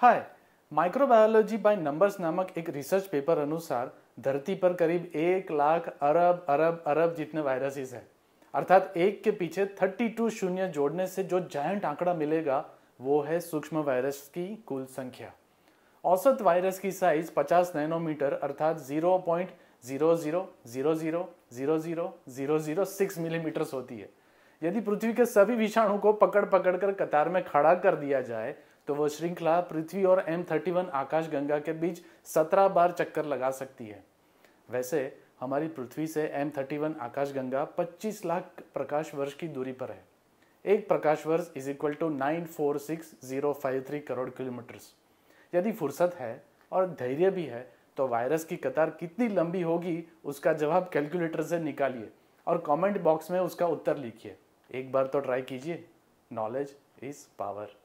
hi microbiology by numbers नामक एक research paper अनुसार धरती पर करीब एक लाख अरब अरब अरब जितने वायरसेस हैं अर्थात एक के पीछे 32 शून्य जोड़ने से जो जायंट आंकड़ा मिलेगा वो है सूक्ष्म वायरस की कुल संख्या औसत वायरस की साइज 50 नैनोमीटर अर्थात 0.000000006 मिलीमीटर होती है यदि पृथ्वी के सभी विषाणु को पकड़ पकड़ कर कतार में खड़ा कर दिया जाए तो वह श्रृंखला पृथ्वी और एम थर्टी वन आकाश गंगा के बीच सत्रह बार चक्कर लगा सकती है वैसे हमारी पृथ्वी से एम थर्टी वन आकाश गंगा पच्चीस लाख प्रकाश वर्ष की दूरी पर है एक प्रकाश वर्ष is equal to nine four six zero five three crore kilometre यदि फुर्सत है और धैर्य भी है तो वायरस की कतार कितनी लंबी होगी उसका जवाब कैलकुलेटर से निकालिए और कमेंट बॉक्स में उसका उत्तर लिखिए एक बार तो ट्राई कीजिए नॉलेज इज़ पावर